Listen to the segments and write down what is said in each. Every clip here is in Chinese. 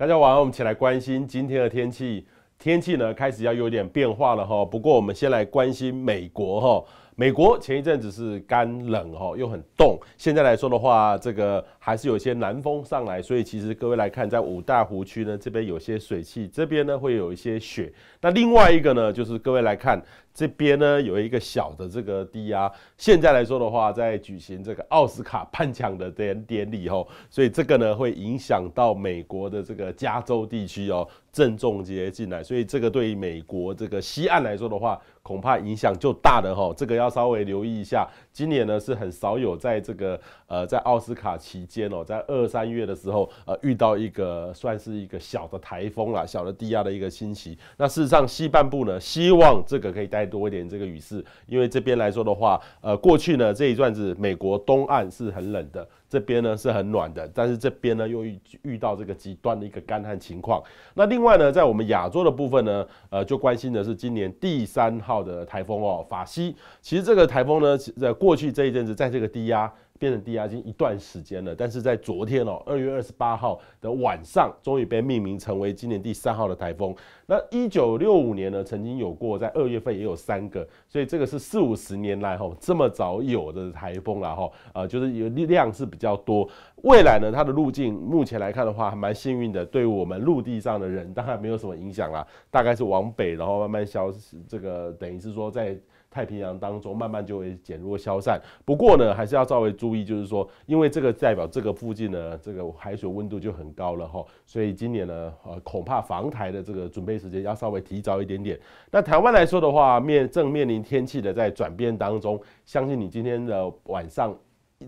大家晚上，我们起来关心今天的天气。天气呢，开始要有点变化了哈。不过，我们先来关心美国哈。美国前一阵子是干冷哈，又很冻。现在来说的话，这个还是有些南风上来，所以其实各位来看，在五大湖区呢，这边有些水汽，这边呢会有一些雪。那另外一个呢，就是各位来看，这边呢有一个小的这个低压。现在来说的话，在举行这个奥斯卡颁奖的典典礼哦，所以这个呢会影响到美国的这个加州地区哦，正中接进来，所以这个对于美国这个西岸来说的话。恐怕影响就大了哈，这个要稍微留意一下。今年呢是很少有在这个呃在奥斯卡期间哦，在二三月的时候，呃遇到一个算是一个小的台风啦，小的低压的一个侵袭。那事实上西半部呢，希望这个可以带多一点这个雨势，因为这边来说的话，呃过去呢这一段子美国东岸是很冷的，这边呢是很暖的，但是这边呢又遇到这个极端的一个干旱情况。那另外呢，在我们亚洲的部分呢，呃就关心的是今年第三号的台风哦，法西。其实这个台风呢，在过去这一阵子，在这个低压变成低压已经一段时间了，但是在昨天哦，二月二十八号的晚上，终于被命名成为今年第三号的台风。那一九六五年呢，曾经有过在二月份也有三个，所以这个是四五十年来哦、这么早有的台风了哈呃，就是有力量是比较多。未来呢，它的路径目前来看的话，还蛮幸运的，对我们陆地上的人当然没有什么影响啦，大概是往北，然后慢慢消，失，这个等于是说在。太平洋当中慢慢就会减弱消散，不过呢，还是要稍微注意，就是说，因为这个代表这个附近呢，这个海水温度就很高了哈，所以今年呢，呃，恐怕防台的这个准备时间要稍微提早一点点。那台湾来说的话，面正面临天气的在转变当中，相信你今天的晚上，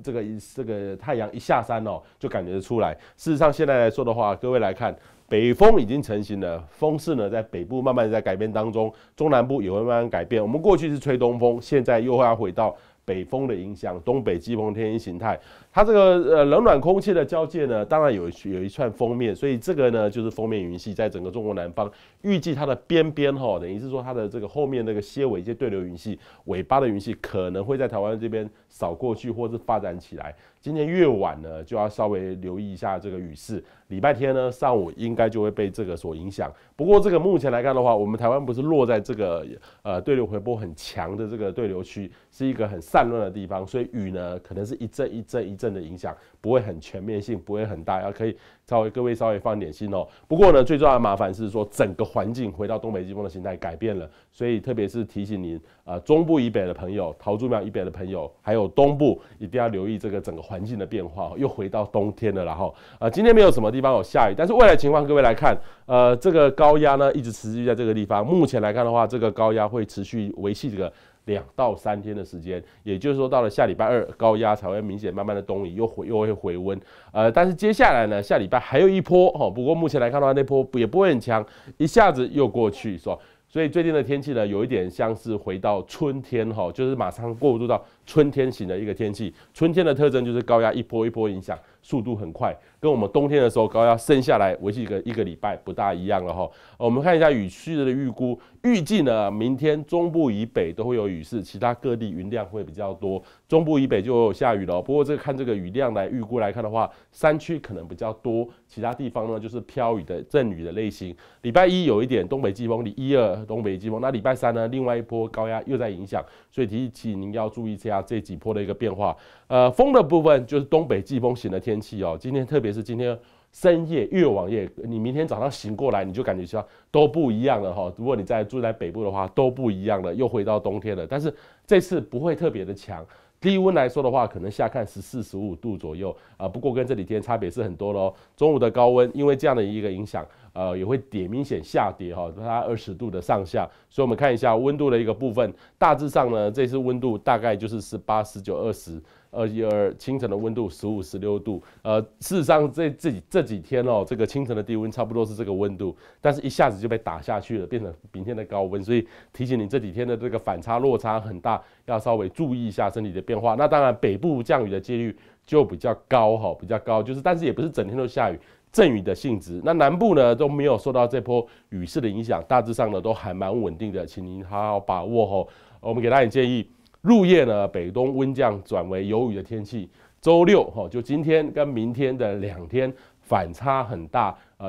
这个这个太阳一下山哦，就感觉出来。事实上，现在来说的话，各位来看。北风已经成型了，风势呢在北部慢慢在改变当中，中南部也会慢慢改变。我们过去是吹东风，现在又要回到北风的影响，东北季风天气形态。它这个呃冷暖空气的交界呢，当然有有一串封面，所以这个呢就是封面云系在整个中国南方预计它的边边哈，等于是说它的这个后面那个蝎尾一些对流云系尾巴的云系可能会在台湾这边扫过去，或是发展起来。今天越晚呢，就要稍微留意一下这个雨势。礼拜天呢，上午应该就会被这个所影响。不过这个目前来看的话，我们台湾不是落在这个呃对流回波很强的这个对流区，是一个很散乱的地方，所以雨呢可能是一阵一阵一阵的影响，不会很全面性，不会很大，要可以稍微各位稍微放点心哦。不过呢，最重要的麻烦是说整个环境回到东北季风的形态改变了，所以特别是提醒您，呃，中部以北的朋友、桃竹苗以北的朋友，还有东部，一定要留意这个整个。环境的变化又回到冬天了，然后呃，今天没有什么地方有下雨，但是未来情况各位来看，呃，这个高压呢一直持续在这个地方，目前来看的话，这个高压会持续维系这个两到三天的时间，也就是说到了下礼拜二高压才会明显慢慢的东移，又回又会回温，呃，但是接下来呢下礼拜还有一波哈，不过目前来看的话那波也不会很强，一下子又过去说。所以最近的天气呢，有一点像是回到春天哈，就是马上过渡到春天型的一个天气。春天的特征就是高压一波一波影响，速度很快，跟我们冬天的时候高压升下来维持一个一个礼拜不大一样了哈。我们看一下雨区的预估，预计呢明天中部以北都会有雨势，其他各地云量会比较多。中部以北就下雨了，不过这个看这个雨量来预估来看的话，山区可能比较多，其他地方呢就是飘雨的阵雨的类型。礼拜一有一点东北季风，礼一二东北季风，那礼拜三呢，另外一波高压又在影响，所以提醒您要注意一下这几波的一个变化。呃，风的部分就是东北季风型的天气哦。今天特别是今天深夜越往夜，你明天早上醒过来你就感觉像都不一样了哈。如果你在住在北部的话都不一样了，又回到冬天了，但是这次不会特别的强。低温来说的话，可能下看十四十五度左右啊。不过跟这几天差别是很多喽。中午的高温，因为这样的一个影响，呃，也会点明显下跌哈，大概二十度的上下。所以，我们看一下温度的一个部分，大致上呢，这次温度大概就是十八、十九、二十。呃，而清晨的温度十五、十六度。呃，事实上，这这几这几天哦，这个清晨的低温差不多是这个温度，但是一下子就被打下去了，变成明天的高温。所以提醒你，这几天的这个反差落差很大，要稍微注意一下身体的变化。那当然，北部降雨的几率就比较高，哈，比较高。就是，但是也不是整天都下雨，阵雨的性质。那南部呢，都没有受到这波雨势的影响，大致上呢都还蛮稳定的，请您好好把握哦。我们给大家点建议。入夜呢，北东温降转为有雨的天气。周六哈，就今天跟明天的两天反差很大，呃，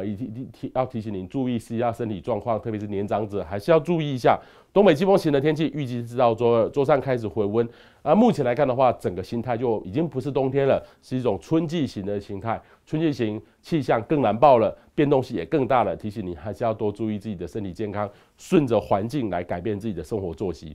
要提醒您注意一下身体状况，特别是年长者还是要注意一下。东北季风型的天气预计是到周二、周三开始回温，啊，目前来看的话，整个心态就已经不是冬天了，是一种春季型的心态。春季型气象更难报了，变动性也更大了。提醒你还是要多注意自己的身体健康，顺着环境来改变自己的生活作息。